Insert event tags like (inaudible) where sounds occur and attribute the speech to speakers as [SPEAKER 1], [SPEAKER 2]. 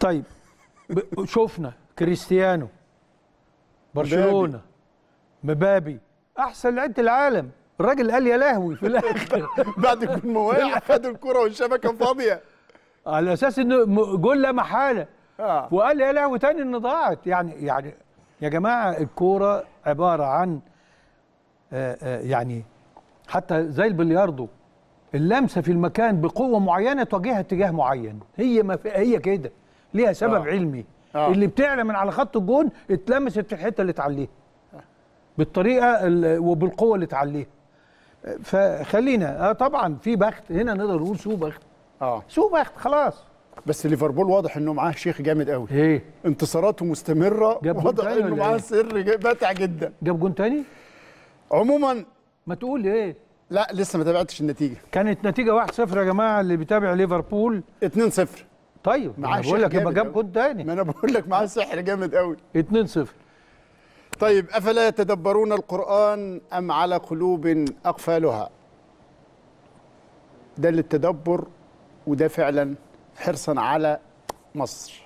[SPEAKER 1] طيب شفنا كريستيانو برشلونه مبابي احسن لعيبه العالم الراجل قال يا لهوي في الاخر (laughs) بعد كل مواقع (laughs) خد الكره والشبكه فاضيه على اساس انه جول لا محاله آه. وقال يا لهوي تاني ان ضاعت يعني يعني يا جماعه الكوره عباره عن آآ آه، آآ آه، يعني حتى زي البلياردو اللمسه في المكان بقوه معينه تواجهها اتجاه معين هي ما هي كده ليها سبب آه. علمي آه. اللي بتعلى من على خط الجون اتلمست في الحته اللي تعليها بالطريقه وبالقوه اللي تعليها
[SPEAKER 2] فخلينا اه طبعا في بخت هنا نقدر نقول سوء بخت اه سوء بخت خلاص بس ليفربول واضح انه معاه شيخ جامد قوي ايه انتصاراته مستمره جاب واضح انه معاه إيه؟
[SPEAKER 3] سر باتع جدا جاب جون تاني عموما ما تقول ايه لا لسه ما تابعتش النتيجه كانت نتيجه 1-0 يا جماعه اللي بيتابع ليفربول 2-0
[SPEAKER 2] طيب معاه بقول لك يبقى جاب جول تاني ما انا بقول لك معاه سحر جامد قوي 2 0 طيب افلا يتدبرون القران ام على قلوب اقفالها ده للتدبر وده فعلا حرصا على مصر